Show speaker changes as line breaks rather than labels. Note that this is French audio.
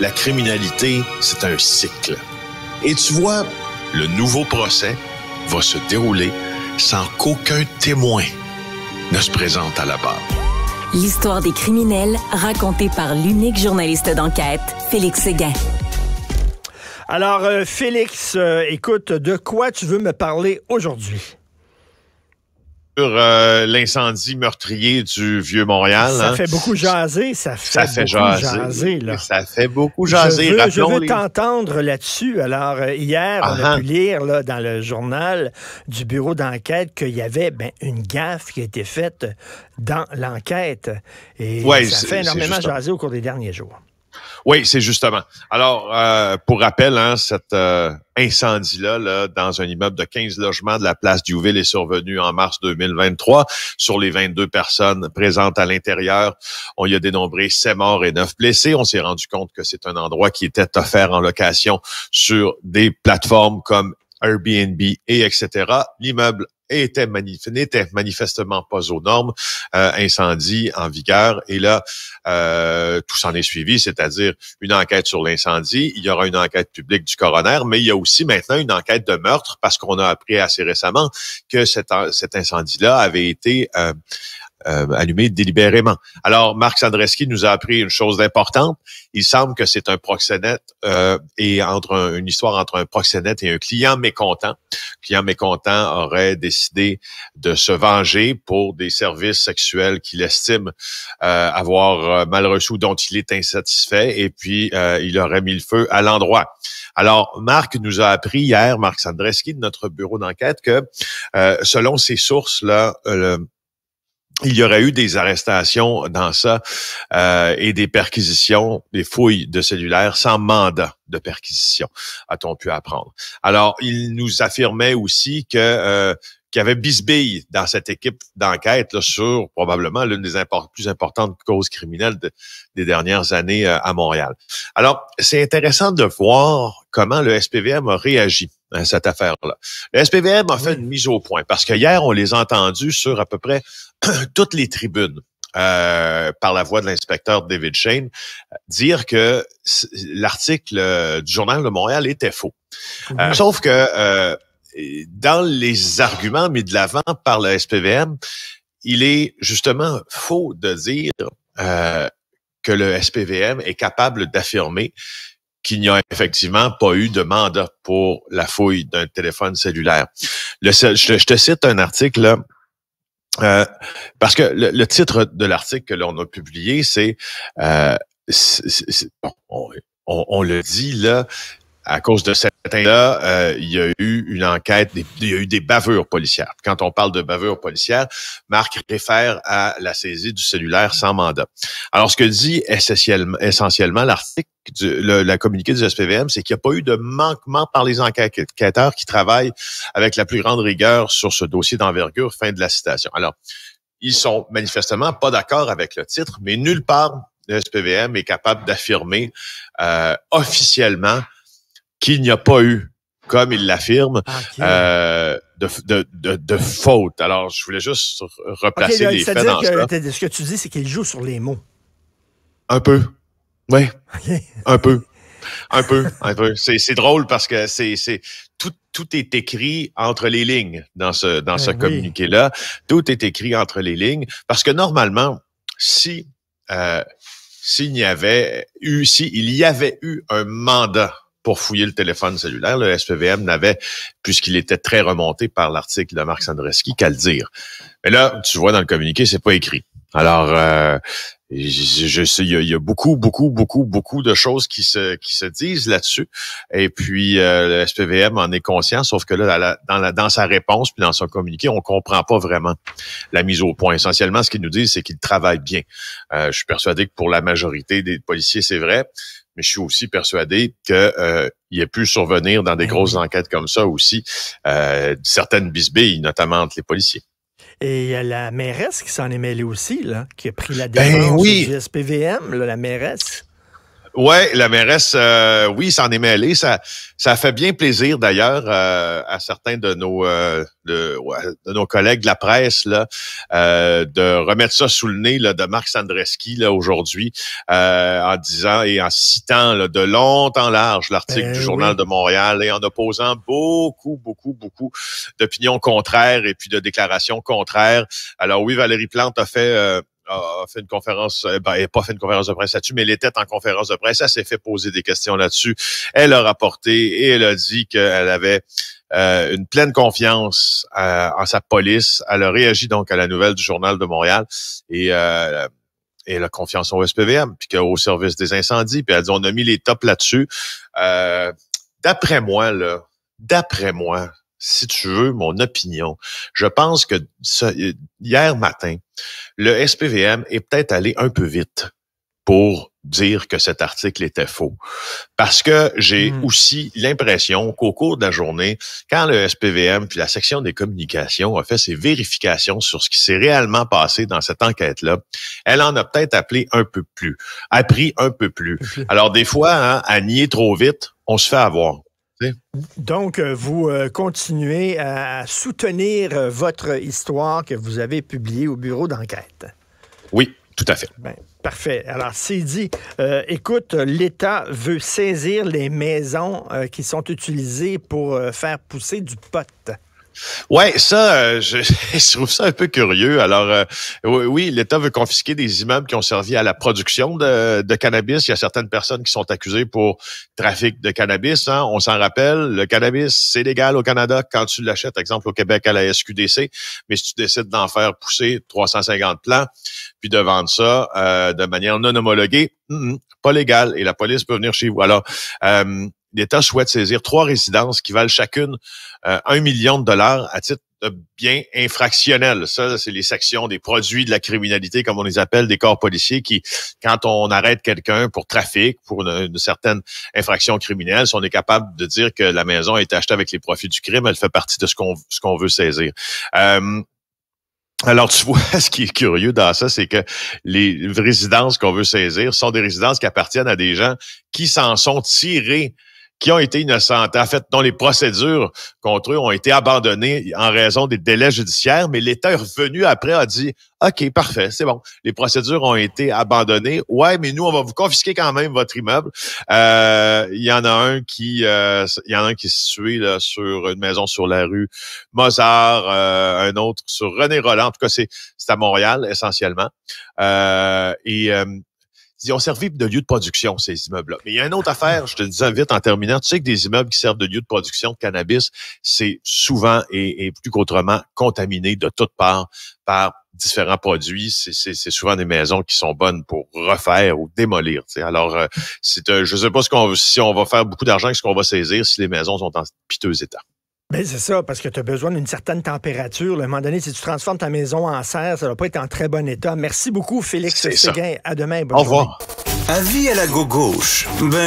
la criminalité, c'est un cycle. Et tu vois, le nouveau procès va se dérouler sans qu'aucun témoin ne se présente à la barre.
L'histoire des criminels racontée par l'unique journaliste d'enquête, Félix Seguin. Alors, euh, Félix, euh, écoute, de quoi tu veux me parler aujourd'hui?
sur euh, l'incendie meurtrier du vieux Montréal. Ça hein. fait
beaucoup jaser, ça fait, beaucoup jaser.
Ça fait beaucoup jaser. Je veux, je veux
t'entendre là-dessus. Alors euh, hier, on a pu lire là, dans le journal du bureau d'enquête qu'il y avait ben, une gaffe qui a été faite dans l'enquête et ça fait énormément jaser au cours des derniers jours.
Oui, c'est justement. Alors, euh, pour rappel, hein, cet euh, incendie-là là, dans un immeuble de 15 logements de la place Diouville est survenu en mars 2023. Sur les 22 personnes présentes à l'intérieur, on y a dénombré 7 morts et 9 blessés. On s'est rendu compte que c'est un endroit qui était offert en location sur des plateformes comme Airbnb et etc. L'immeuble était n'était manifestement pas aux normes, euh, incendie en vigueur. Et là, euh, tout s'en est suivi, c'est-à-dire une enquête sur l'incendie. Il y aura une enquête publique du coroner, mais il y a aussi maintenant une enquête de meurtre parce qu'on a appris assez récemment que cet, cet incendie-là avait été euh, euh, allumé délibérément. Alors, Marc Sandreski nous a appris une chose importante. Il semble que c'est un proxénète euh, et entre une histoire entre un proxénète et un client mécontent. Le client mécontent aurait décidé de se venger pour des services sexuels qu'il estime euh, avoir mal reçus dont il est insatisfait et puis il aurait mis le feu à l'endroit. Alors, Marc nous a appris hier, Marc Sandreski de notre bureau d'enquête, que selon ses sources, là, le il y aurait eu des arrestations dans ça euh, et des perquisitions, des fouilles de cellulaires sans mandat de perquisition, a-t-on pu apprendre. Alors, il nous affirmait aussi que euh, qu'il y avait bisbille dans cette équipe d'enquête sur probablement l'une des plus importantes causes criminelles des dernières années euh, à Montréal. Alors, c'est intéressant de voir comment le SPVM a réagi hein, cette affaire-là. Le SPVM a ah fait une mise au point parce que hier, on les a entendus sur à peu près toutes les tribunes. Euh, par la voix de l'inspecteur David Shane, dire que l'article euh, du journal de Montréal était faux. Euh, mhm. Sauf que euh, dans les arguments mis de l'avant par le SPVM, il est justement faux de dire que le SPVM est capable d'affirmer qu'il n'y a effectivement pas eu de mandat pour la fouille d'un téléphone cellulaire. je, te cite un article euh, parce que le, titre de l'article que l'on a publié, c'est, euh, on, on, le dit là, à cause de cette Là, euh, il y a eu une enquête, il y a eu des bavures policières. Quand on parle de bavures policières, Marc réfère à la saisie du cellulaire sans mandat. Alors, ce que dit essentiellement, l'article, le, la communiqué du SPVM, c'est qu'il n'y a pas eu de manquement par les enquêteurs qui travaillent avec la plus grande rigueur sur ce dossier d'envergure. Fin de la citation. Alors, ils sont manifestement pas d'accord avec le titre, mais nulle part le SPVM est capable d'affirmer euh, officiellement qu'il n'y a pas eu, comme il l'affirme, ah, euh, de, de, de, de, faute. Alors, je voulais juste replacer les faits dans que,
ce, que tu dis, c'est qu'il joue sur les mots.
Un peu. Oui. Un peu. Un peu, C'est drôle parce que c'est tout, tout est écrit entre les lignes dans ce dans ce ben communiqué là. Tout est écrit entre les lignes parce que normalement, si euh, s'il y avait eu si il y avait eu un mandat pour fouiller le téléphone cellulaire. Le SPVM n'avait, puisqu'il était très remonté par l'article de Marc Sandreski, qu'à le dire. Mais là, tu vois, dans le communiqué, c'est pas écrit. Alors, euh, je sais, il y, a beaucoup, beaucoup, beaucoup, beaucoup de choses qui se, qui se disent là-dessus. Et puis, euh, le SPVM en est conscient, sauf que là, dans, la, sa réponse, puis dans son communiqué, on comprend pas vraiment la mise au point. Essentiellement, ce qu'ils nous disent, c'est qu'ils travaillent bien. Euh, je suis persuadé que pour la majorité des policiers, c'est vrai mais je suis aussi persuadé que euh, a pu survenir dans des ben grosses enquêtes comme ça aussi euh, certaines bisbilles, notamment entre les policiers.
Et il y a la mairesse qui s'en est mêlée aussi, là, qui a pris la ben défense du SPVM, la mairesse.
Oui, la mairesse, euh, oui, s'en est mêlé. Ça, ça fait bien plaisir d'ailleurs euh, à certains de nos euh, de, nos collègues de la presse là, de remettre ça sous le nez de Marc Sandreski là aujourd'hui en disant et en citant de long en large l'article du ben Journal de Montréal et en opposant beaucoup, beaucoup, beaucoup d'opinions contraires et puis de déclarations contraires. Alors oui, Valérie Plante a fait a fait une conférence, euh, ben, elle n'a pas fait une conférence de presse là-dessus, mais elle était en conférence de presse. Elle s'est fait poser des questions là-dessus. Elle a rapporté et elle a dit qu'elle avait euh, une pleine confiance euh, en sa police. Elle a réagi donc à la nouvelle du Journal de Montréal et euh, et la confiance au SPVM, puis au service des incendies. Puis elle dit, on a mis les tops là-dessus. d'après moi, là, d'après moi, si tu veux mon opinion, je pense que ce, hier matin, le SPVM est peut-être allé un peu vite pour dire que cet article était faux. Parce que j'ai hmm. aussi l'impression qu'au cours de la journée, quand le SPVM puis la section des communications a fait ses vérifications sur ce qui s'est réellement passé dans cette enquête-là, elle en a peut-être appelé un peu plus, appris un peu plus. Alors des fois, hein, à nier trop vite, on se fait avoir.
Donc, euh, vous euh, continuez à soutenir euh, votre histoire que vous avez publiée au bureau d'enquête. Oui, tout à fait. Ben, parfait. Alors, c'est dit, écoute, l'État veut saisir les maisons qui sont utilisées pour faire pousser du pot.
Ouais, ça, euh, je, trouve ça un peu curieux. Alors, euh, oui, l'État veut confisquer des immeubles qui ont servi à la production de, cannabis. Il y a certaines personnes qui sont accusées pour trafic de cannabis. Hein. On s'en rappelle, le cannabis, c'est légal au Canada quand tu l'achètes, exemple, au Québec à la SQDC. Mais si tu décides d'en faire pousser 350 plants, puis de vendre ça euh, de manière non homologuée, pas légal. Et la police peut venir chez vous. Alors, l'État souhaite saisir trois résidences qui valent chacune euh, un million de dollars à titre de biens infractionnels. Ça, c'est les sections des produits de la criminalité, comme on les appelle, des corps policiers qui, quand on arrête quelqu'un pour trafic, pour une, certaine infraction criminelle, si on est capable de dire que la maison a été achetée avec les profits du crime, elle fait partie de ce qu'on ce qu'on veut saisir. Euh, alors, tu vois, ce qui est curieux dans ça, c'est que les résidences qu'on veut saisir sont des résidences qui appartiennent à des gens qui s'en sont tirés qui ont été innocentes, en fait, dont les procédures contre eux ont été abandonnées en raison des délais judiciaires, mais l'État est revenu après, a dit, OK, parfait, c'est bon. Les procédures ont été abandonnées. Ouais, mais nous, on va vous confisquer quand même votre immeuble. Il euh, y en a un qui, il euh, y en a un qui est situé sur une maison sur la rue Mozart, euh, un autre sur René Roland. En tout cas, c'est à Montréal essentiellement. et ils ont servi de lieu de production, ces immeubles-là. Mais il y a une autre affaire, je te disais vite en terminant. Tu sais que des immeubles qui servent de lieu de production de cannabis, c'est souvent et, plus qu'autrement contaminé de toutes parts par différents produits. C'est souvent des maisons qui sont bonnes pour refaire ou démolir. Alors, euh, c'est, euh, je ne sais pas si on va faire beaucoup d'argent, ce qu'on va saisir si les maisons sont en piteux état.
Ben c'est ça, parce que tu as besoin d'une certaine température. À un moment donné, si tu transformes ta maison en serre, ça ne va pas être en très bon état. Merci beaucoup, Félix Séguin. À demain. Au revoir.
Avis à la gauche. Ben-